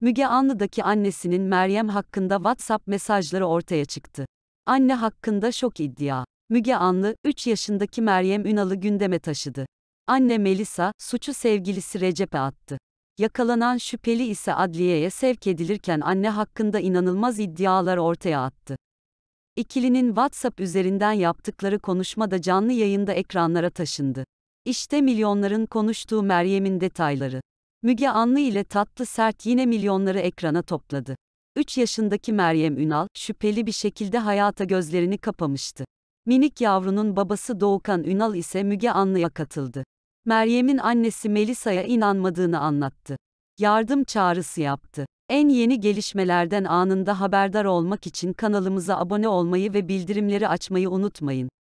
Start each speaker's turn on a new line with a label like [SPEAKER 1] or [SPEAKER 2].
[SPEAKER 1] Müge Anlı'daki annesinin Meryem hakkında WhatsApp mesajları ortaya çıktı. Anne hakkında şok iddia. Müge Anlı, 3 yaşındaki Meryem Ünal'ı gündeme taşıdı. Anne Melisa, suçu sevgilisi Recep'e attı. Yakalanan şüpheli ise adliyeye sevk edilirken anne hakkında inanılmaz iddialar ortaya attı. İkilinin WhatsApp üzerinden yaptıkları konuşma da canlı yayında ekranlara taşındı. İşte milyonların konuştuğu Meryem'in detayları. Müge Anlı ile Tatlı Sert yine milyonları ekrana topladı. 3 yaşındaki Meryem Ünal, şüpheli bir şekilde hayata gözlerini kapamıştı. Minik yavrunun babası Doğukan Ünal ise Müge Anlı'ya katıldı. Meryem'in annesi Melisa'ya inanmadığını anlattı. Yardım çağrısı yaptı. En yeni gelişmelerden anında haberdar olmak için kanalımıza abone olmayı ve bildirimleri açmayı unutmayın.